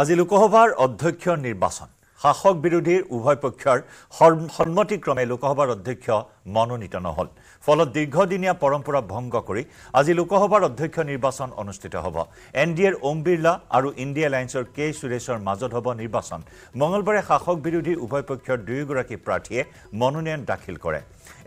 আজি লোকসভাৰ অধ্যক্ষ নিৰ্বাচন শাসক বিৰোধীৰ উভয় পক্ষৰ সন্মতিক্ৰমে লোকসভাৰ অধ্যক্ষ মনোনীত নহল ফলত দীৰ্ঘদিনীয়া পৰম্পৰা ভংগ কৰি আজি লোকসভাৰ অধ্যক্ষ নিৰ্বাচন অনুষ্ঠিত হব এন ডি এৰ ওম বিড়লা আৰ ইন্ডিয়া এলায়েন্সৰ কে সুৰেশৰ মাজত হব নিৰ্বাচন মঙলবাৰে শাসক বিৰোধী উভয় পক্ষৰ দুয়োগৰাকী প্ৰাৰ্থীয়ে মনোনয়ন দাখিল কৰে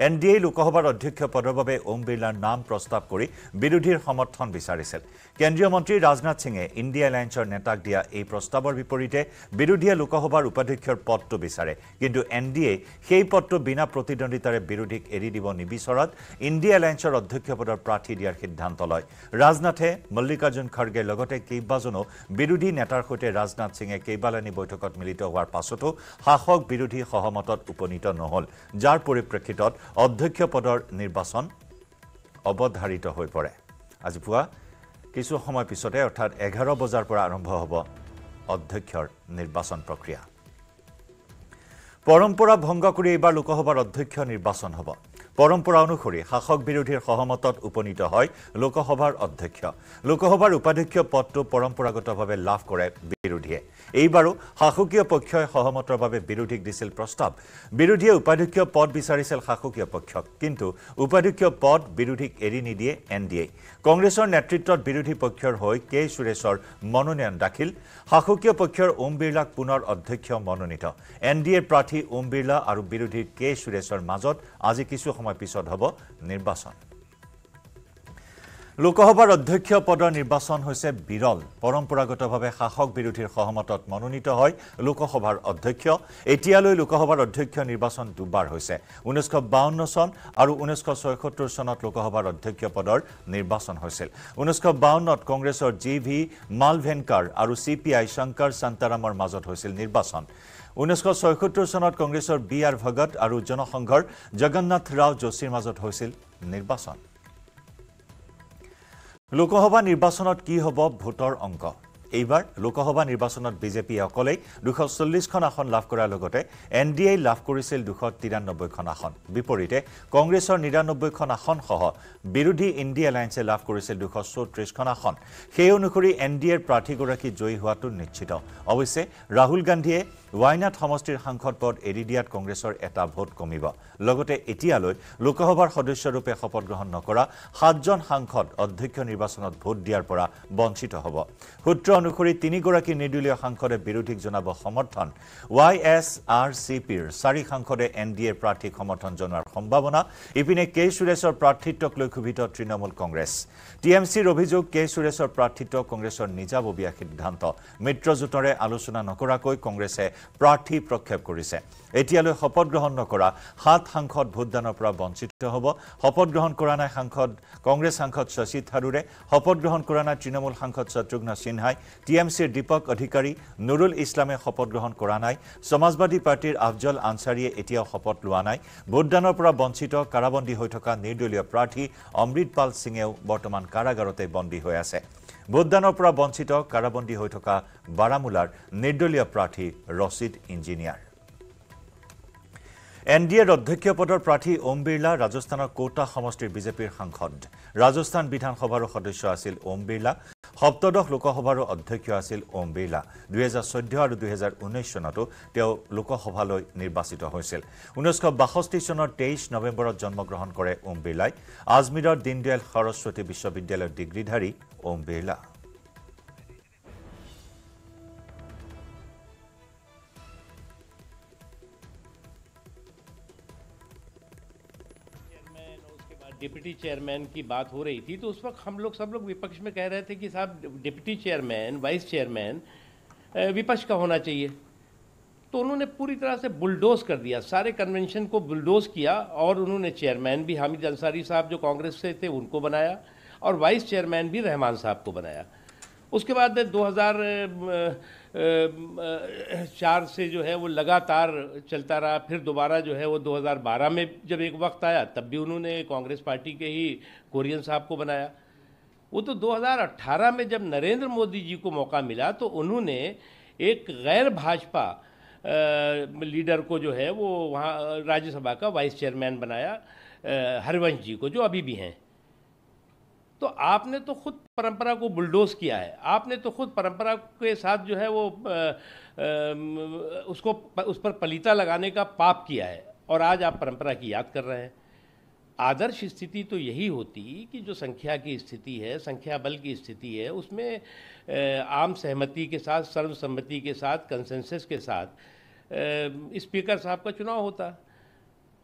এন ডি এ লোকসভাৰ অধ্যক্ষ পদৰ বাবে ওম বিৰলাৰ নাম প্ৰস্তাৱ কৰি বিৰোধীৰ সমৰ্থন বিচাৰিছিল কেন্দ্ৰীয় মন্ত্ৰী ৰাজনাথ সিঙে ইণ্ডিয়া এলায়েন্সৰ নেতাক দিয়া এই প্ৰস্তাৱৰ বিপৰীতে বিৰোধীয়ে লোকসভাৰ উপাধ্যক্ষৰ পদটো বিচাৰে কিন্তু এন ডি এ সেই পদটো বিনা প্ৰতিদ্বন্দ্বিতাৰে বিৰোধীক এৰি দিব নিবিচৰাত ইণ্ডিয়া এলায়েন্সৰ অধ্যক্ষ পদৰ প্ৰাৰ্থী দিয়াৰ সিদ্ধান্ত লয় ৰাজনাথে মল্লিকাৰ্জুন খাৰ্গে লগতে কেইবাজনো বিৰোধী নেতাৰ সৈতে ৰাজনাথ সিঙে কেইবালানি বৈঠকত মিলিত হোৱাৰ পাছতো শাসক বিৰোধী সহমতত উপনীত নহল যাৰ পৰিপ্ৰেক্ষিতত অধ্যক্ষ পদৰ নিৰ্বাচন অৱধাৰিত হৈ পৰে আজি পুৱা কিছু সময় পিছতে অৰ্থাৎ এঘাৰ বজাৰ পৰা আৰম্ভ হ'ব অধ্যক্ষৰ নিৰ্বাচন প্ৰক্ৰিয়া পৰম্পৰা ভংগ কৰি এইবাৰ লোকসভাৰ অধ্যক্ষ নিৰ্বাচন হ'ব পৰম্পৰা অনুসৰি শাসক বিৰোধীৰ সহমতত উপনীত হয় লোকসভাৰ অধ্যক্ষ লোকসভাৰ উপাধ্যক্ষ পদটো পৰম্পৰাগতভাৱে লাভ কৰে বিৰোধীয়ে এইবাৰো শাসকীয় পক্ষই সহমতৰ বাবে বিৰোধীক দিছিল প্ৰস্তাৱ বিৰোধীয়ে উপাধ্যক্ষ পদ বিচাৰিছিল শাসকীয় পক্ষক কিন্তু উপাধ্যক্ষ পদ বিৰোধীক এৰি নিদিয়ে এন ডি এ কংগ্ৰেছৰ নেতৃত্বত বিৰোধী পক্ষৰ হৈ কে সুৰেশৰ মনোনয়ন দাখিল শাসকীয় পক্ষৰ ওম বিৰলাক পুনৰ অধ্যক্ষ মনোনীত এন ডি এৰ প্ৰাৰ্থী ওম বিৰলা আৰু বিৰোধী কে সুৰেশৰ মাজত আজি কিছু সময় সময় পিছত হ'ব নিৰ্বাচন লোকসভাৰ অধ্যক্ষ পদৰ নিৰ্বাচন হৈছে বিৰল পৰম্পৰাগতভাৱে শাসক বিৰোধীৰ সহমতত মনোনীত হয় লোকসভাৰ অধ্যক্ষ এতিয়ালৈ লোকসভাৰ অধ্যক্ষ নিৰ্বাচন দুবাৰ হৈছে ঊনৈছশ বাৱন্ন চন আৰু ঊনৈছশ ছয়সত্তৰ চনত লোকসভাৰ অধ্যক্ষ পদৰ নিৰ্বাচন হৈছিল ঊনৈছশ বাৱন্নত কংগ্ৰেছৰ জি ভি মালভেনকাৰ আৰু চি পি আই শংকৰ সন্তাৰামৰ মাজত হৈছিল নিৰ্বাচন ঊনৈছশ চনত কংগ্ৰেছৰ বি আৰ ভগত আৰু জনসংঘৰ জগন্নাথ ৰাও যোশীৰ মাজত হৈছিল নিৰ্বাচন লোকসভা নিৰ্বাচনত কি হ'ব ভোটৰ অংক এইবাৰ লোকসভা নিৰ্বাচনত বিজেপিয়ে অকলেই দুশ চল্লিছখন আসন লাভ কৰাৰ লগতে এন ডি এ লাভ কৰিছিল দুশ তিৰান্নব্বৈখন আসন বিপৰীতে কংগ্ৰেছৰ নিৰান্নব্বৈখন আসনসহ বিৰোধী ইণ্ডিয়া এলায়েন্সে লাভ কৰিছিল দুশ চৌত্ৰিছখন আসন সেই অনুসৰি এন ডি এৰ প্ৰাৰ্থীগৰাকী জয়ী হোৱাটো নিশ্চিত অৱশ্যে ৰাহুল গান্ধীয়ে ৱাইনাথ সমষ্টিৰ সাংসদ পদ এৰি দিয়াত কংগ্ৰেছৰ এটা ভোট কমিব লগতে এতিয়ালৈ লোকসভাৰ সদস্যৰূপে শপত গ্ৰহণ নকৰা সাতজন সাংসদ অধ্যক্ষ নিৰ্বাচনত ভোট দিয়াৰ পৰা বঞ্চিত হ'ব অনুসৰি তিনিগৰাকী নিৰ্দলীয় সাংসদে বিৰোধীক জনাব সমৰ্থন ৱাই এছ আৰ চি পিৰ চাৰি সাংসদে এন ডি এৰ প্ৰাৰ্থীক সমৰ্থন জনোৱাৰ সম্ভাৱনা ইপিনে কে সুৰেশৰ প্ৰাৰ্থিত্বক লৈ ক্ষোভিত তৃণমূল কংগ্ৰেছ টি এম চিৰ অভিযোগ কে সুৰেশৰ প্ৰাৰ্থিত্ব কংগ্ৰেছৰ নিজাববীয়া সিদ্ধান্ত মিত্ৰজোঁটৰে আলোচনা নকৰাকৈ কংগ্ৰেছে প্ৰাৰ্থী প্ৰক্ষেপ কৰিছে এতিয়ালৈ শপত গ্ৰহণ নকৰা সাত সাংসদ ভোটদানৰ পৰা বঞ্চিত হ'ব শপত গ্ৰহণ কৰা নাই সাংসদ কংগ্ৰেছ সাংসদ শশী থাৰুৰে শপত গ্ৰহণ কৰা নাই তৃণমূল সাংসদ শত্ৰুঘ্ন সিনহাই টি এম চিৰ দীপক অধিকাৰী নুৰুল ইছলামে শপত গ্ৰহণ কৰা নাই সমাজবাদী পাৰ্টীৰ আফজল আনচাৰীয়ে এতিয়াও শপত লোৱা নাই ভোটদানৰ পৰা বঞ্চিত কাৰাবন্দী হৈ থকা নিৰ্দলীয় প্ৰাৰ্থী অমৃত পাল সিঙেও বৰ্তমান কাৰাগাৰতে বন্দী হৈ আছে ভোটদানৰ পৰা বঞ্চিত কাৰাবন্দী হৈ থকা বাৰামুলাৰ নিৰ্দলীয় প্ৰাৰ্থী ৰচিদ ইঞ্জিনিয়াৰ এন ডি এৰ অধ্যক্ষ পদৰ প্ৰাৰ্থী ওম বিৰলা ৰাজস্থানৰ কোটা সমষ্টিৰ বিজেপিৰ সাংসদ ৰাজস্থান বিধানসভাৰো সদস্য আছিল ওম বিৰলা সপ্তদশ লোকসভাৰো অধ্যক্ষ আছিল ওম বিৰলা দুহেজাৰ চৈধ্য আৰু দুহেজাৰ ঊনৈছ চনতো তেওঁ লোকসভালৈ নিৰ্বাচিত হৈছিল ঊনৈছশ বাষষ্ঠি চনৰ তেইছ নৱেম্বৰত জন্মগ্ৰহণ কৰে ওম বিৰলাই আজমিৰৰ দীনদয়াল সৰস্বতী বিশ্ববিদ্যালয়ৰ ডিগ্ৰীধাৰী ওম বিৰলা डिप्टी चेयरमैन की बात हो रही थी तो उस वक्त हम लोग सब लोग विपक्ष में कह रहे थे कि साहब डिप्टी चेयरमैन वाइस चेयरमैन विपक्ष का होना चाहिए तो उन्होंने पूरी तरह से बुलडोज कर दिया सारे कन्वेंशन को बुलडोज किया और उन्होंने चेयरमैन भी हामिद अंसारी साहब जो कांग्रेस से थे उनको बनाया और वाइस चेयरमैन भी रहमान साहब को बनाया उसके बाद दो चार से जो है वो लगातार चलता रहा फिर दोबारा जो है वो 2012 में जब एक वक्त आया तब भी उन्होंने कांग्रेस पार्टी के ही कुरियन साहब को बनाया वो तो 2018 में जब नरेंद्र मोदी जी को मौका मिला तो उन्होंने एक गैर भाजपा लीडर को जो है वो वहाँ राज्यसभा का वाइस चेयरमैन बनाया हरिवंश जी को जो अभी भी हैं तो आपने तो खुद परंपरा को बुलडोज किया है आपने तो खुद परंपरा के साथ जो है वो आ, आ, उसको उस पर पलीता लगाने का पाप किया है और आज आप परंपरा की याद कर रहे हैं आदर्श स्थिति तो यही होती कि जो संख्या की स्थिति है संख्या बल की स्थिति है उसमें आम सहमति के साथ सर्वसम्मति के साथ कंसेंसस के साथ स्पीकर साहब का चुनाव होता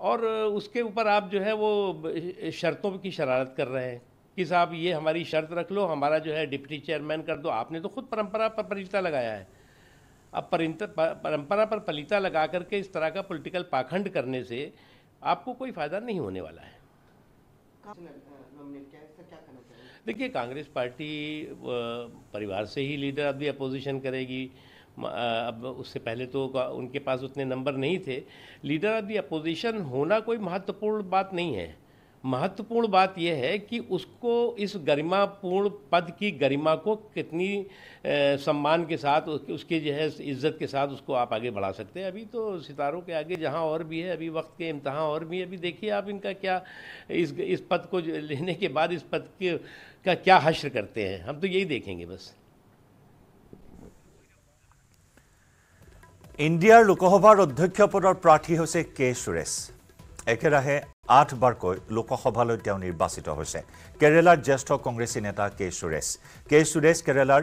और उसके ऊपर आप जो है वो शर्तों की शरारत कर रहे हैं कि साहब ये हमारी शर्त रख लो हमारा जो है डिप्टी चेयरमैन कर दो आपने तो खुद परंपरा पर पलीता लगाया है अब परंपरा पर पलीता लगा करके इस तरह का पॉलिटिकल पाखंड करने से आपको कोई फ़ायदा नहीं होने वाला है देखिए कांग्रेस पार्टी परिवार से ही लीडर अभी अपोजिशन करेगी अब उससे पहले तो उनके पास उतने नंबर नहीं थे लीडर ऑफ़ दी अपोजिशन होना कोई महत्वपूर्ण बात नहीं है महत्वपूर्ण बात यह है कि उसको इस गरिमापूर्ण पद की गरिमा को कितनी सम्मान के साथ उसके जो है इज्जत के साथ उसको आप आगे बढ़ा सकते हैं अभी तो सितारों के आगे जहां और भी है अभी वक्त के इम्तहान और भी अभी देखिए आप इनका क्या इस इस पद को लेने के बाद इस पद के का क्या हश्र करते हैं हम तो यही देखेंगे बस ইণ্ডিয়াৰ लोकसभा अध्यक्ष पदर प्रार्थी के सुरेश एक আঠবাৰকৈ লোকসভালৈ তেওঁ নিৰ্বাচিত হৈছে কেৰেলাৰ জ্যেষ্ঠ কংগ্ৰেছী নেতা কে সুৰেশ কে সুৰেশ কেৰেলাৰ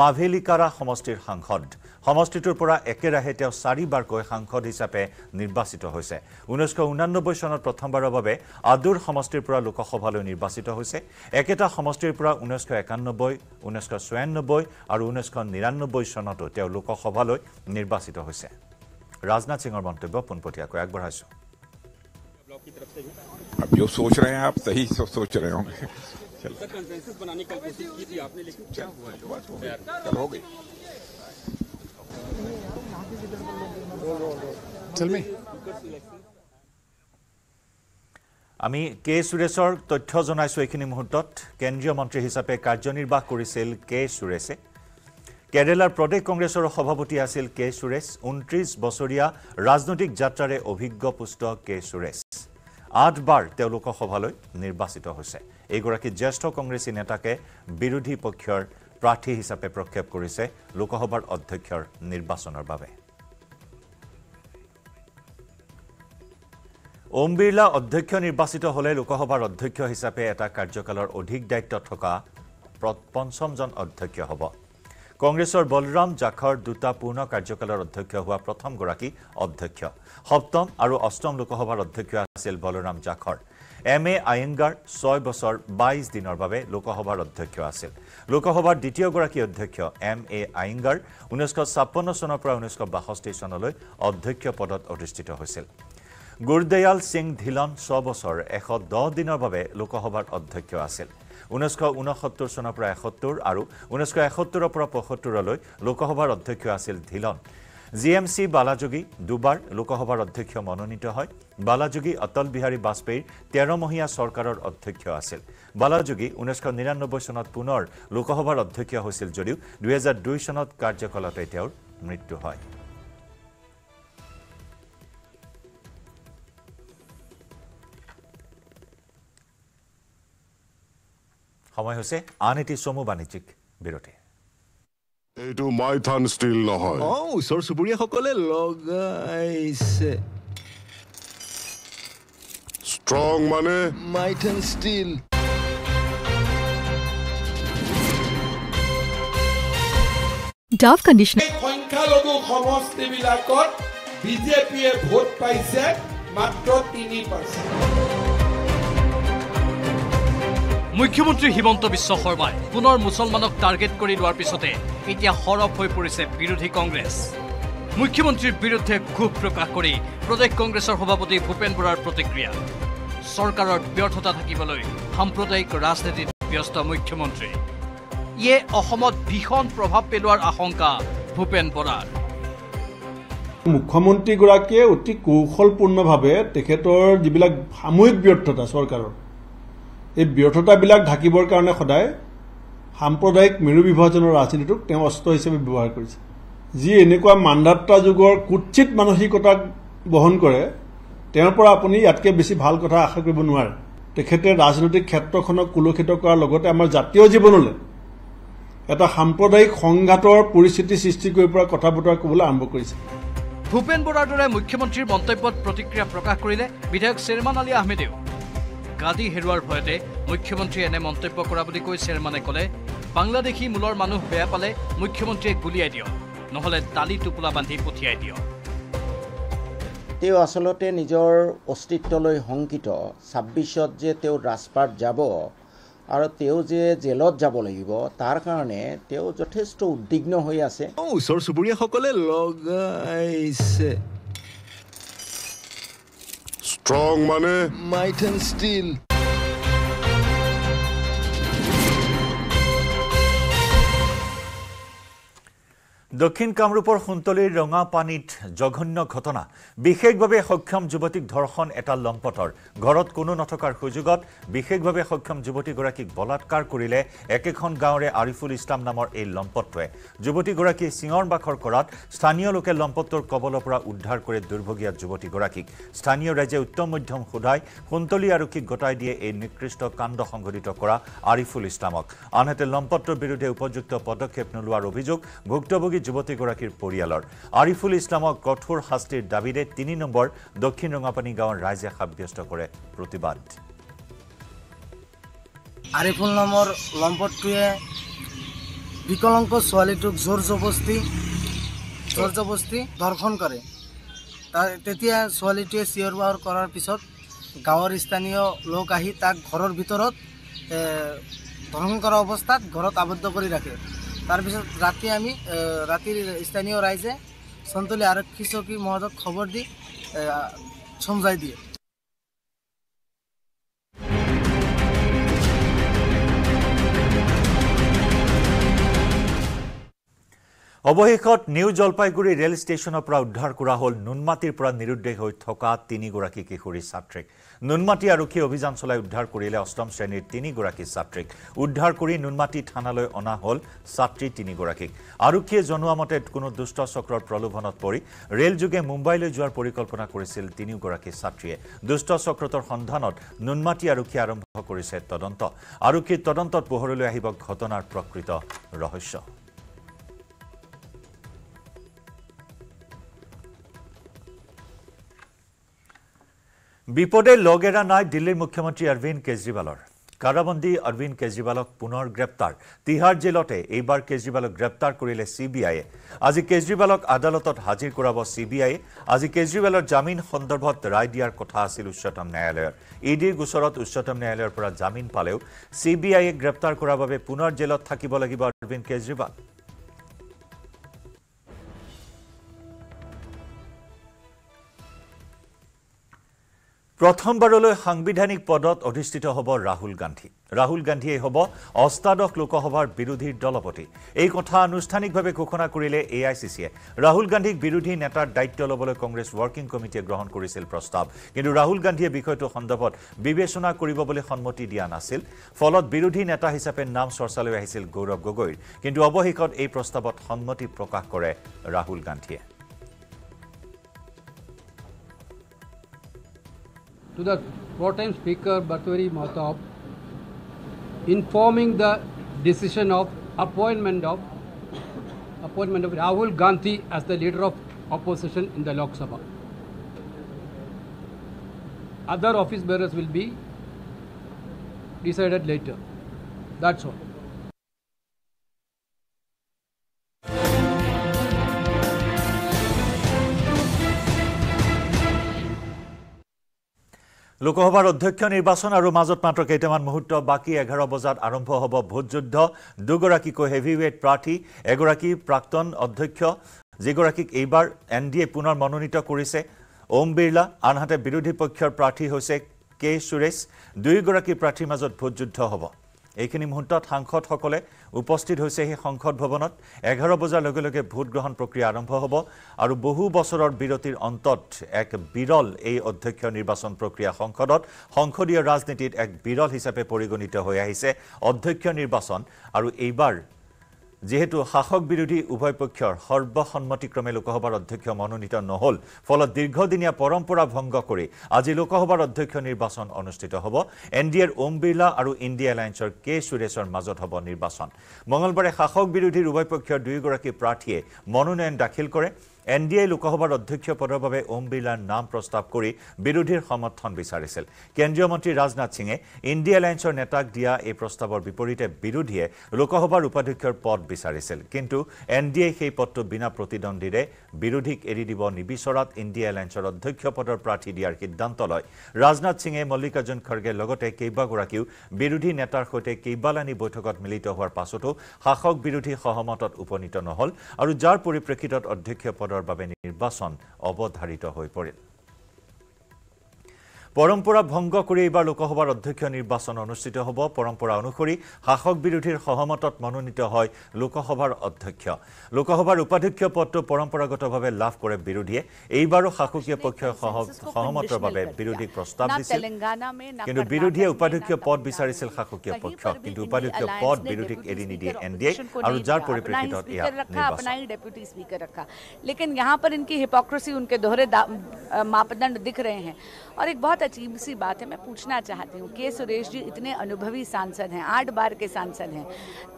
মাভেলিকাৰা সমষ্টিৰ সাংসদ সমষ্টিটোৰ পৰা একেৰাহে তেওঁ চাৰিবাৰকৈ সাংসদ হিচাপে নিৰ্বাচিত হৈছে ঊনৈছশ ঊনানব্বৈ চনত প্ৰথমবাৰৰ বাবে আদুৰ সমষ্টিৰ পৰা লোকসভালৈ নিৰ্বাচিত হৈছে একেটা সমষ্টিৰ পৰা ঊনৈছশ একান্নব্বৈ ঊনৈছশ ছয়ান্নব্বৈ আৰু ঊনৈছশ নিৰান্নব্বৈ চনতো তেওঁ লোকসভালৈ নিৰ্বাচিত হৈছে ৰাজনাথ সিঙৰ মন্তব্য পোনপটীয়াকৈ আগবঢ়াইছোঁ अब जो सोच रहे हैं आप सही सो, सोच रहे होंगे चलो चलो चलो আমি কে সুৰেশৰ তথ্য জনাইছোঁ এইখিনি মুহূৰ্তত কেন্দ্ৰীয় মন্ত্ৰী হিচাপে কাৰ্যনিৰ্বাহ কৰিছিল কে সুৰেশে কেৰেলাৰ প্ৰদেশ কংগ্ৰেছৰ সভাপতি আছিল কে সুৰেশ ঊনত্ৰিছ বছৰীয়া ৰাজনৈতিক যাত্ৰাৰে অভিজ্ঞ পুষ্ট কে সুৰেশ আঠবাৰ সভালৈ নিৰ্বাচিত হৈছে এইগৰাকী জ্যেষ্ঠ কংগ্ৰেছী নেতাকে বিৰোধী পক্ষৰ প্ৰাৰ্থী হিচাপে প্ৰক্ষেপ কৰিছে লোকসভাৰ অধ্যক্ষৰ নিৰ্বাচনৰ বাবে ওম বিৰলা অধ্যক্ষ নিৰ্বাচিত হ'লে লোকসভাৰ অধ্যক্ষ হিচাপে এটা কাৰ্যকালৰ অধিক দায়িত্ব থকা পঞ্চমজন অধ্যক্ষ হ'ব কংগ্ৰেছৰ বলৰাম জাখৰ দুটা পূৰ্ণ কাৰ্যকালৰ অধ্যক্ষ হোৱা প্ৰথমগৰাকী অধ্যক্ষ সপ্তম আৰু অষ্টম লোকসভাৰ অধ্যক্ষ আছিল বলৰাম জাখৰ এম এ আয়েংগাৰ ছয় বছৰ বাইছ দিনৰ বাবে লোকসভাৰ অধ্যক্ষ আছিল লোকসভাৰ দ্বিতীয়গৰাকী অধ্যক্ষ এম এ আয়েংগাৰ ঊনৈছশ ছাপন্ন চনৰ পৰা ঊনৈছশ বাষষ্ঠি চনলৈ অধ্যক্ষ পদত অধিষ্ঠিত হৈছিল গুৰদয়াল সিং ধিলন ছবছৰ এশ দহ দিনৰ বাবে লোকসভাৰ অধ্যক্ষ আছিল ঊনৈছশ চনৰ পৰা এসত্তৰ আৰু ঊনৈছশ পৰা পঁসত্তৰলৈ লোকসভাৰ অধ্যক্ষ আছিল Dhillon G M C Balayogi দুবাৰ লোকসভাৰ অধ্যক্ষ মনোনীত হয় বালাযোগী অটল বিহাৰী বাজপেয়ীৰ তেৰমহীয়া চৰকাৰৰ অধ্যক্ষ আছিল বালাযোগী ঊনৈছশ নিৰান্নব্বৈ চনত পুনৰ লোকসভাৰ অধ্যক্ষ হৈছিল যদিও দুহেজাৰ দুই চনত কাৰ্যকালতে তেওঁৰ মৃত্যু হয় সময় হৈছে আন এটি চমু বাণিজ্যিক বিৰতি এইটো মাইথান ষ্টীল নহয় অ ওচৰ চুবুৰীয়াসকলে লগাইছে ষ্ট্ৰং মানে মাইথান ষ্টীল ডাফ কণ্ডিশ্যন সংখ্যালঘু সমষ্টিবিলাকত বিজেপিয়ে ভোট পাইছে মাত্ৰ তিনি পাৰ্চেণ্ট মুখ্যমন্ত্ৰী হিমন্ত বিশ্ব শৰ্মাই পুনৰ মুছলমানক টাৰ্গেট কৰি লোৱাৰ পিছতে এতিয়া সৰব হৈ পৰিছে বিৰোধী কংগ্ৰেছ মুখ্যমন্ত্ৰীৰ বিৰুদ্ধে ক্ষোভ প্ৰকাশ কৰি প্ৰদেশ কংগ্ৰেছৰ সভাপতি ভূপেন বৰাৰ প্ৰতিক্ৰিয়া চৰকাৰৰ ব্যৰ্থতা থাকিবলৈ সাম্প্ৰদায়িক ৰাজনীতিত ব্যস্ত মুখ্যমন্ত্ৰী ইয়ে অসমত ভীষণ প্ৰভাৱ পেলোৱাৰ আশংকা ভূপেন বৰাৰ মুখ্যমন্ত্ৰীগৰাকীয়ে অতি কৌশলপূৰ্ণভাৱে তেখেতৰ যিবিলাক সাময়িক ব্যৰ্থতা চৰকাৰৰ এই ব্যৰ্থতাবিলাক ঢাকিবৰ কাৰণে সদায় সাম্প্ৰদায়িক মেৰু বিভাজনৰ ৰাজনীতিটোক তেওঁ অস্ত্ৰ হিচাপে ব্যৱহাৰ কৰিছে যি এনেকুৱা মান্ধাত্ৰা যুগৰ কুৎসিত মানসিকতাক বহন কৰে তেওঁৰ পৰা আপুনি ইয়াতকৈ বেছি ভাল কথা আশা কৰিব নোৱাৰে তেখেতে ৰাজনৈতিক ক্ষেত্ৰখনক কুলক্ষিত কৰাৰ লগতে আমাৰ জাতীয় জীৱনলৈ এটা সাম্প্ৰদায়িক সংঘাতৰ পৰিস্থিতি সৃষ্টি কৰি পৰা কথা বতৰা ক'বলৈ আৰম্ভ কৰিছে ভূপেন বৰাৰ দৰে মুখ্যমন্ত্ৰীৰ মন্তব্যত প্ৰতিক্ৰিয়া প্ৰকাশ কৰিলে বিধায়ক শ্বেৰমান আলী আহমেদেও গাদী হেৰুওৱাৰ ভয়তে মুখ্যমন্ত্ৰীয়ে এনে মন্তব্য কৰা বুলি কৈ চেয়াৰমেনে ক'লে বাংলাদেশী মূলৰ মানুহ বেয়া পালে মুখ্যমন্ত্ৰীয়ে গুলিয়াই দিয়ক নহ'লে তালি টোপোলা বান্ধি পঠিয়াই দিয়ক তেওঁ আচলতে নিজৰ অস্তিত্বলৈ শংকিত ছাব্বিছত যে তেওঁ ৰাজপাট যাব আৰু তেওঁ যে জেলত যাব লাগিব তাৰ কাৰণে তেওঁ যথেষ্ট উদ্বিগ্ন হৈ আছে ওচৰ চুবুৰীয়াসকলে লগাইছে strong money might and steel দক্ষিণ কামৰূপৰ সুন্তলীৰ ৰঙা পানীত জঘন্য ঘটনা বিশেষভাৱে সক্ষম যুৱতীক ধৰ্ষণ এটা লম্পটৰ ঘৰত কোনো নথকাৰ সুযোগত বিশেষভাৱে সক্ষম যুৱতীগৰাকীক বলাৎকাৰ কৰিলে একেখন গাঁৱৰে আৰিফুল ইছলাম নামৰ এই লম্পটটোৱে যুৱতীগৰাকীয়ে চিঙৰ বাখৰ কৰাত স্থানীয় লোকে লম্পটটোৰ কবলৰ পৰা উদ্ধাৰ কৰে দুৰ্ভগীয়া যুৱতীগৰাকীক স্থানীয় ৰাইজে উত্তম মধ্যম সোধাই সুন্তলী আৰক্ষীক গতাই দিয়ে এই নিকৃষ্ট কাণ্ড সংঘটিত কৰা আৰিফুল ইছলামক আনহাতে লম্পটটোৰ বিৰুদ্ধে উপযুক্ত পদক্ষেপ নোলোৱাৰ অভিযোগ ভুক্তভোগী যুৱতীগৰাকীৰ পৰিয়ালৰ আৰিফুল ইছলামক কঠোৰ শাস্তিৰ দাবীৰে তিনি নম্বৰ দক্ষিণ ৰঙাপানী গাঁৱৰ ৰাইজে সাব্যস্ত কৰে প্ৰতিবাদ আৰিফুল নামৰ লম্পটটোৱে বিকলংক ছোৱালীটোক জোৰ জবস্তি জোৰ জবস্তি দৰ্শন কৰে তেতিয়া ছোৱালীটোৱে চিঞৰ বাহৰ কৰাৰ পিছত গাঁৱৰ স্থানীয় লোক আহি তাক ঘৰৰ ভিতৰত ধৰ্ষণ কৰা অৱস্থাত ঘৰত আবদ্ধ কৰি ৰাখে তাৰপিছত ৰাতি আমি ৰাতিৰ স্থানীয় ৰাইজে সন্তলি আৰক্ষী চকী মহাজক খবৰ দি চমজাই দিয়ে অৱশেষত নিউ জলপাইগুৰি ৰেল ষ্টেচনৰ পৰা উদ্ধাৰ কৰা হ'ল নুনমাটিৰ পৰা নিৰুদ্দেশ হৈ থকা তিনিগৰাকী কিশোৰী ছাত্ৰীক নুনমাটি আৰক্ষী অভিযান চলাই উদ্ধাৰ কৰিলে অষ্টম শ্ৰেণীৰ তিনিগৰাকী ছাত্ৰীক উদ্ধাৰ কৰি নুনমাটি থানালৈ অনা হ'ল ছাত্ৰী তিনিগৰাকীক আৰক্ষীয়ে জনোৱা মতে কোনো দুষ্ট চক্ৰৰ প্ৰলোভনত পৰি ৰেলযোগে মুম্বাইলৈ যোৱাৰ পৰিকল্পনা কৰিছিল তিনিওগৰাকী ছাত্ৰীয়ে দুষ্ট চক্ৰটৰ সন্ধানত নুনমাটি আৰক্ষী আৰম্ভ কৰিছে তদন্ত আৰক্ষীৰ তদন্তত পোহৰলৈ আহিব ঘটনাৰ প্ৰকৃত ৰহস্য বিপদে লগেরা নাই দিল্লির মুখ্যমন্ত্রী অরবিন্দ কেজরিওয়ালর কারাবন্দী অরবিন্দ কেজরিওয়ালক পুনের গ্রেপ্তার তিহার জেলতে এইবার কেজরিওয়ালক গ্রেপ্তার করিলে সিবিআই আজি কেজরিওয়ালক আদালতত হাজির করাব সিবিআই আজি কেজরিওয়ালের জামিন সন্দর্ভত রায় দিয়ার কথা আছিল উচ্চতম ন্যায়ালয়ের ইডির গোচরত উচ্চতম ন্যায়ালয়ের জামিন পালেও সিবিআই গ্রেপ্তার করার পুনের জেলত থাকিব লাগিব অরবিন্দ কেজরিওয়াল প্ৰথমবাৰলৈ সাংবিধানিক পদত অধিষ্ঠিত হ'ব ৰাহুল গান্ধী ৰাহুল গান্ধীয়ে হ'ব অষ্টাদশ লোকসভাৰ বিৰোধী দলপতি এই কথা আনুষ্ঠানিকভাৱে ঘোষণা কৰিলে এ আই চি চিয়ে ৰাহুল গান্ধীক বিৰোধী নেতাৰ দায়িত্ব ল'বলৈ কংগ্ৰেছ ৱৰ্কিং কমিটিয়ে গ্ৰহণ কৰিছিল প্ৰস্তাৱ কিন্তু ৰাহুল গান্ধীয়ে বিষয়টো সন্দৰ্ভত বিবেচনা কৰিব বুলি সন্মতি দিয়া নাছিল ফলত বিৰোধী নেতা হিচাপে নাম চৰ্চালৈ আহিছিল গৌৰৱ গগৈৰ কিন্তু অৱশেষত এই প্ৰস্তাৱত সন্মতি প্ৰকাশ কৰে ৰাহুল গান্ধীয়ে to the pro-time speaker Bhartavari Matab informing the decision of appointment of appointment of Rahul Gandhi as the leader of opposition in the Lok Sabha. Other office bearers will be decided later. That's all. লোকসভাৰ অধ্যক্ষ নিৰ্বাচন আৰু মাজত মাত্ৰ কেইটামান মুহূৰ্ত বাকী এঘাৰ বজাত আৰম্ভ হ'ব ভোটযুদ্ধ দুগৰাকীকৈ হেভি হেভিৱেইট প্ৰাৰ্থী এগৰাকী প্ৰাক্তন অধ্যক্ষ যিগৰাকীক এইবাৰ এন ডি এ পুনৰ মনোনীত কৰিছে ওম বিৰলা আনহাতে বিৰোধী পক্ষৰ প্ৰাৰ্থী হৈছে কে সুৰেশ দুয়োগৰাকী প্ৰাৰ্থীৰ মাজত ভোটযুদ্ধ হ'ব এইখিনি মুহূৰ্তত সাংসদসকলে উপস্থিত হৈছে সেই সংসদ ভৱনত এঘাৰ বজাৰ লগে লগে ভোট গ্ৰহণ প্ৰক্ৰিয়া আৰম্ভ হ'ব আৰু বহু বছৰৰ বিৰতিৰ অন্তত এক বিৰল এই অধ্যক্ষ নিৰ্বাচন প্ৰক্ৰিয়া সংসদত সংসদীয় ৰাজনীতিত এক বিৰল হিচাপে পৰিগণিত হৈ আহিছে অধ্যক্ষ নিৰ্বাচন আৰু এইবাৰ যিহেতু শাসক বিৰোধী উভয় পক্ষৰ সৰ্বসন্মতিক্ৰমে লোকসভাৰ অধ্যক্ষ মনোনীত নহল ফলত দীৰ্ঘদিনীয়া পৰম্পৰা ভংগ কৰি আজি লোকসভাৰ অধ্যক্ষ নিৰ্বাচন অনুষ্ঠিত হব এন ডি এৰ ওম বিড়লা আৰ ইন্ডিয়া এলায়েন্সেৰ কে সুৰেশৰ মাজত হব নিৰ্বাচন মঙলবাৰে শাসক বিৰোধীৰ উভয় পক্ষৰ দুয়োগৰাকী প্ৰাৰ্থীয়ে মনোনয়ন দাখিল কৰে এন ডি এ লোকসভাৰ অধ্যক্ষ পদৰ বাবে ওম বিৰলাৰ নাম প্ৰস্তাৱ কৰি বিৰোধীৰ সমৰ্থন বিচাৰিছিল কেন্দ্ৰীয় মন্ত্ৰী ৰাজনাথ সিঙে ইণ্ডিয়া এলায়েন্সৰ নেতাক দিয়া এই প্ৰস্তাৱৰ বিপৰীতে বিৰোধীয়ে লোকসভাৰ উপাধ্যক্ষৰ পদ বিচাৰিছিল কিন্তু এন ডি এ সেই পদটো বিনা প্ৰতিদ্বন্দ্বীৰে বিৰোধীক এৰি দিব নিবিচৰাত ইণ্ডিয়া এলায়েন্সৰ অধ্যক্ষ পদৰ প্ৰাৰ্থী দিয়াৰ সিদ্ধান্ত লয় ৰাজনাথ সিঙে মল্লিকাৰ্জুন খাৰ্গে লগতে কেইবাগৰাকীও বিৰোধী নেতাৰ সৈতে কেইবালানি বৈঠকত মিলিত হোৱাৰ পাছতো শাসক বিৰোধী সহমতত উপনীত নহল আৰু যাৰ পৰিপ্ৰেক্ষিতত অধ্যক্ষ পদৰ বাবে নিৰ্বাচন অৱধাৰিত হৈ পৰিল পৰম্পৰা ভংগ কৰি এইবাৰ লোকসভাৰ অধ্যক্ষ নিৰ্বাচন অনুষ্ঠিত হ'ব পৰম্পৰা অনুসৰি শাসক বিৰোধীৰ সহমতত মনোনীত হয় লোকসভাৰ অধ্যক্ষ লোকসভাৰ উপাধ্যক্ষ পদটো পৰম্পৰাগতভাৱে লাভ কৰে বিৰোধীয়ে এইবাৰো শাসকীয় পক্ষই সহমতৰ বাবে বিৰোধীক প্ৰস্তাৱ দিছিল কিন্তু বিৰোধীয়ে উপাধ্যক্ষ পদ বিচাৰিছিল শাসকীয় পক্ষক কিন্তু উপাধ্যক্ষ পদ বিৰোধীক এৰি নিদিয়ে এন ডি এ আৰু যাৰ পৰিপ্ৰেক্ষিতত মাপদণ্ড अजीब सी बात है मैं पूछना चाहती हूँ के सुरेश जी इतने अनुभवी सांसद हैं आठ बार के सांसद हैं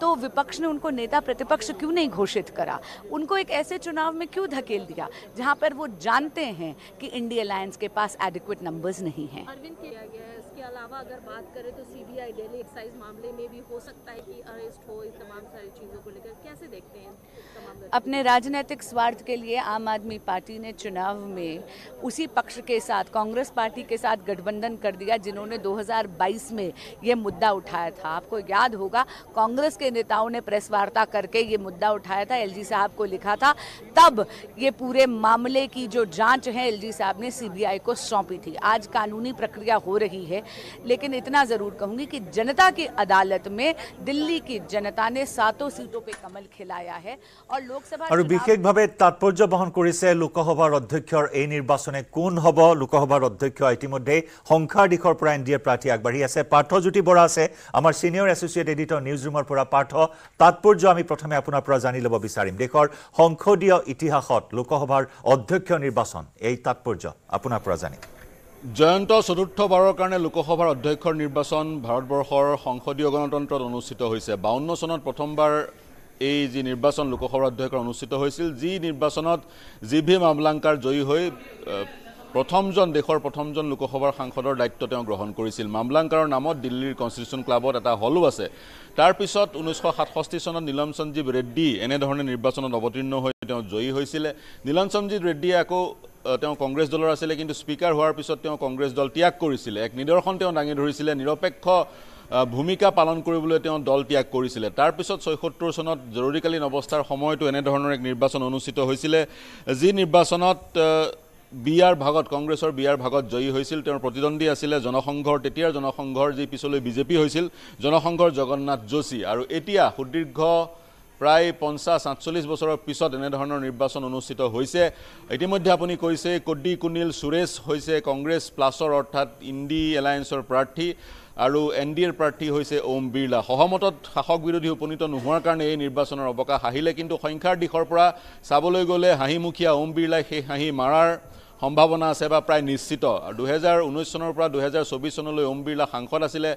तो विपक्ष ने उनको नेता प्रतिपक्ष क्यों नहीं घोषित करा उनको एक ऐसे चुनाव में क्यों धकेल दिया जहाँ पर वो जानते हैं कि इंडिया अलायंस के पास एडिक्वेट नंबर्स नहीं हैं अरविंद किया गया है इसके अलावा अगर बात करें तो सीबीआई डेली एक्साइज मामले में भी हो सकता है कि अरेस्ट हो इस तमाम सारी चीज़ों को लेकर कैसे देखते हैं अपने राजनीतिक स्वार्थ के लिए आम आदमी पार्टी ने चुनाव में उसी पक्ष के साथ कांग्रेस पार्टी के साथ गठबंधन कर दिया जिन्होंने 2022 में ये मुद्दा उठाया था आपको याद होगा कांग्रेस के नेताओं ने प्रेस वार्ता करके ये मुद्दा उठाया था एलजी साहब को लिखा था तब ये पूरे मामले की जो जांच है एलजी साहब ने सीबीआई को सौंपी थी आज कानूनी प्रक्रिया हो रही है लेकिन इतना जरूर कहूंगी कि जनता की अदालत में दिल्ली की जनता ने सातों सीटों पे कमल खिलाया है और लोकसभा विशेष भाव तात्पर्य बहन कर लोकसभा अध्यक्ष यह निर्वाचने कौन हम लोकसभा अध्यक्ष इतिम्य संख्यार दिशों पर एन डी ए प्रार्थी आगे पार्थज्योति बरा आए आम senior associate editor news room Parth तात्पर्य आम प्रथम अपना जान लो विचार देशों संसदीय इतिहास लोकसभा अध्यक्ष निर्वाचन यह तात्पर्य আপনার জানি জয়ন্ত চতুৰ্থবাৰৰ কাৰণে লোকসভাৰ অধ্যক্ষৰ নিৰ্বাচন ভাৰতবৰ্ষৰ সংসদীয় গণতন্ত্ৰত অনুষ্ঠিত হৈছে বাৱন্ন চনত প্ৰথমবাৰ এই যি নিৰ্বাচন লোকসভাৰ অধ্যক্ষৰ অনুষ্ঠিত হৈছিল যি নিৰ্বাচনত জি ভি মামলাংকাৰ জয়ী হৈ প্ৰথমজন দেশৰ প্ৰথমজন লোকসভাৰ সাংসদৰ দায়িত্ব তেওঁ গ্ৰহণ কৰিছিল মামলাংকাৰৰ নামত দিল্লীৰ কনষ্টিটিউচন ক্লাবত এটা হলো আছে তাৰপিছত ঊনৈছশ সাতষষ্ঠি চনত নীলম সঞ্জীৱ ৰেড্ডী এনেধৰণে নিৰ্বাচনত অৱতীৰ্ণ হৈ তেওঁ জয়ী হৈছিলে নীলম সঞ্জীৱ ৰেড্ডীয়ে আকৌ তেওঁ কংগ্ৰেছ দলৰ আছিলে কিন্তু স্পীকাৰ হোৱাৰ পিছত তেওঁ কংগ্ৰেছ দল ত্যাগ কৰিছিলে এক নিদৰ্শন তেওঁ দাঙি ধৰিছিলে নিৰপেক্ষ ভূমিকা পালন কৰিবলৈ তেওঁ দল ত্যাগ কৰিছিলে তাৰপিছত ছয়সত্তৰ চনত জৰুৰীকালীন অৱস্থাৰ সময়তো এনেধৰণৰ এক নিৰ্বাচন অনুষ্ঠিত হৈছিলে যি নিৰ্বাচনত বি আৰ ভাগত কংগ্ৰেছৰ বি আৰ ভাগত জয়ী হৈছিল তেওঁৰ প্ৰতিদ্বন্দ্বী আছিলে জনসংঘৰ তেতিয়াৰ জনসংঘৰ যি পিছলৈ বিজেপি হৈছিল জনসংঘৰ জগন্নাথ যোশী আৰু এতিয়া সুদীৰ্ঘ প্ৰায় পঞ্চাশ আটচল্লিশ বছৰৰ পিছত এনে ধৰণৰ নিৰ্বাচন অনুষ্ঠিত হৈছে ইতিমধ্যে আপুনি কৈছে কড্ডি কুনিল সুৰেশ হৈছে কংগ্ৰেছ প্লাছৰ অৰ্থাৎ ইণ্ডি এলায়েন্সৰ প্ৰাৰ্থী আৰু এন ডি এৰ প্ৰাৰ্থী হৈছে ওম বিৰলা সহমতত শাসক বিৰোধী উপনীত নোহোৱাৰ কাৰণে এই নিৰ্বাচনৰ অৱকাশ আহিলে কিন্তু সংখ্যাৰ দিশৰ পৰা চাবলৈ গ'লে হাঁহিমুখীয়া ওম বিৰলাই সেই হাঁহি মাৰাৰ সম্ভাৱনা আছে বা প্ৰায় নিশ্চিত দুহেজাৰ ঊনৈছ চনৰ পৰা দুহেজাৰ চৌবিছ চনলৈ ওম বিৰলা সাংসদ আছিলে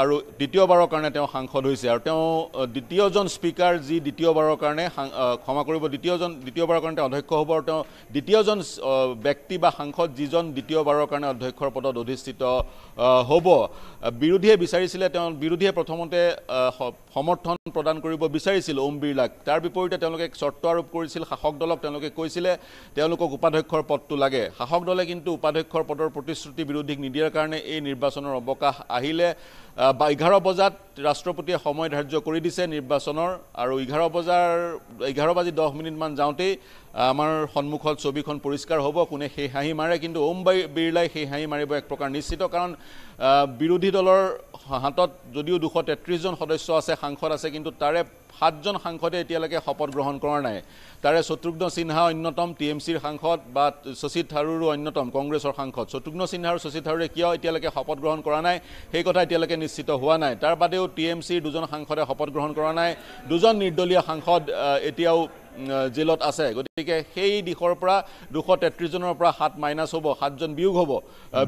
আৰু দ্বিতীয়বাৰৰ কাৰণে তেওঁ সাংসদ হৈছে আৰু তেওঁ দ্বিতীয়জন স্পীকাৰ যি দ্বিতীয়বাৰৰ কাৰণে ক্ষমা কৰিব দ্বিতীয়জন দ্বিতীয়বাৰৰ কাৰণে তেওঁ অধ্যক্ষ হ'ব আৰু তেওঁ দ্বিতীয়জন ব্যক্তি বা সাংসদ যিজন দ্বিতীয়বাৰৰ কাৰণে অধ্যক্ষৰ পদত অধিষ্ঠিত হ'ব বিৰোধীয়ে বিচাৰিছিলে তেওঁ বিৰোধীয়ে প্ৰথমতে সমৰ্থন প্ৰদান কৰিব বিচাৰিছিল ওম বিৰলাক তাৰ বিপৰীতে তেওঁলোকে চৰ্ত আৰোপ কৰিছিল শাসক দলক তেওঁলোকে কৈছিলে তেওঁলোকক উপাধ্যক্ষৰ পদটো লাগে শাসক দলে কিন্তু উপাধ্যক্ষৰ পদৰ প্ৰতিশ্ৰুতি বিৰোধীক নিদিয়াৰ কাৰণে এই নিৰ্বাচনৰ অৱকাশ আহিল আহিলে এঘাৰ বজাত ৰাষ্ট্ৰপতিয়ে সময় ধাৰ্য কৰি দিছে নিৰ্বাচনৰ আৰু এঘাৰ বজাৰ এঘাৰ বাজি দহ মিনিটমান যাওঁতেই আমাৰ সন্মুখত ছবিখন পৰিষ্কাৰ হ'ব কোনে সেই হাঁহি মাৰে কিন্তু ওম বাই বিৰলাই সেই হাঁহি মাৰিব এক প্ৰকাৰ নিশ্চিত কাৰণ বিৰোধী দলৰ হাতত যদিও দুশ তেত্ৰিছজন সদস্য আছে সাংসদ আছে কিন্তু তাৰে সাতজন সাংসদে এতিয়ালৈকে শপত গ্ৰহণ কৰা নাই তাৰে শত্ৰুঘ্ন সিনহা অন্যতম টি এম চিৰ সাংসদ বা শশী থাৰুৰো অন্যতম কংগ্ৰেছৰ সাংসদ শত্ৰুঘ্ন সিনহা আৰু শশী থাৰুৰে কিয় এতিয়ালৈকে শপত গ্ৰহণ কৰা নাই সেই কথা এতিয়ালৈকে নিশ্চিত হোৱা নাই তাৰ বাদেও টি এম চিৰ দুজন সাংসদে শপত গ্ৰহণ কৰা নাই দুজন নিৰ্দলীয় সাংসদ এতিয়াও জেলত আছে গতিকে সেই দিশৰ পৰা দুশ তেত্ৰিছজনৰ পৰা সাত মাইনাছ হ'ব সাতজন বিয়োগ হ'ব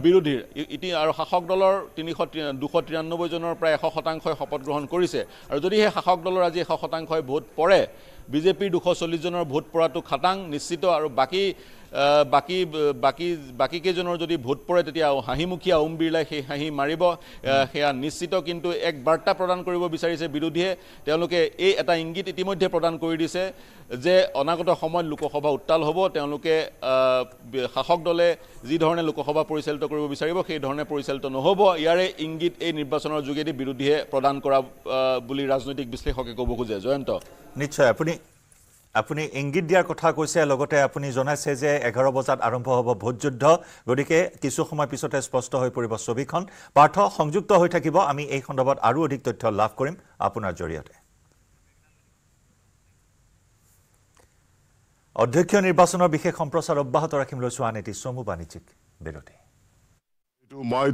বিৰোধীৰ ইতি আৰু শাসক দলৰ তিনিশ দুশ তিৰান্নব্বৈজনৰ পৰা এশ শতাংশই শপত গ্ৰহণ কৰিছে আৰু যদি সেই শাসক দলৰ আজি এশ শতাংশই ভোট পৰে বিজেপিৰ দুশ চল্লিছজনৰ ভোট পৰাটো খাটাং নিশ্চিত আৰু বাকী বাকী বাকী বাকীকেইজনৰ যদি ভোট পৰে তেতিয়া হাঁহিমুখীয়া ওম বিৰলাই সেই হাঁহি মাৰিব সেয়া নিশ্চিত কিন্তু এক বাৰ্তা প্ৰদান কৰিব বিচাৰিছে বিৰোধীয়ে তেওঁলোকে এই এটা ইংগিত ইতিমধ্যে প্ৰদান কৰি দিছে যে অনাগত সময়ত লোকসভা উত্তাল হ'ব তেওঁলোকে শাসক দলে যিধৰণে লোকসভা পৰিচালিত কৰিব বিচাৰিব সেইধৰণে পৰিচালিত নহ'ব ইয়াৰে ইংগিত এই নিৰ্বাচনৰ যোগেদি বিৰোধীয়ে প্ৰদান কৰা বুলি ৰাজনৈতিক বিশ্লেষকে ক'ব খোজে জয়ন্ত নিশ্চয় আপুনি আপুনি ইংগিত দিয়াৰ কথা কৈছে লগতে আপুনি জনাইছে যে এঘাৰ বজাত আৰম্ভ হ'ব ভোটযুদ্ধ গতিকে কিছু সময় পিছতে স্পষ্ট হৈ পৰিব ছবিখন পাৰ্থ সংযুক্ত হৈ থাকিব আমি এই সন্দৰ্ভত আৰু অধিক তথ্য লাভ কৰিম আপোনাৰ জৰিয়তে অধ্যক্ষ নিৰ্বাচনৰ বিশেষ সম্প্ৰচাৰ অব্যাহত ৰাখিম লৈছোঁ আন এটি চমু বাণিজ্যিক বিৰতি